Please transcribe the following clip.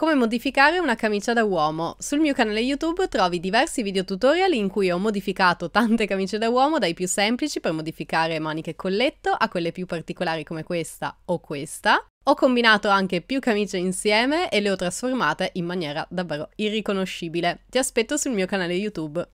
Come modificare una camicia da uomo. Sul mio canale YouTube trovi diversi video tutorial in cui ho modificato tante camicie da uomo, dai più semplici per modificare maniche e colletto a quelle più particolari come questa o questa. Ho combinato anche più camicie insieme e le ho trasformate in maniera davvero irriconoscibile. Ti aspetto sul mio canale YouTube.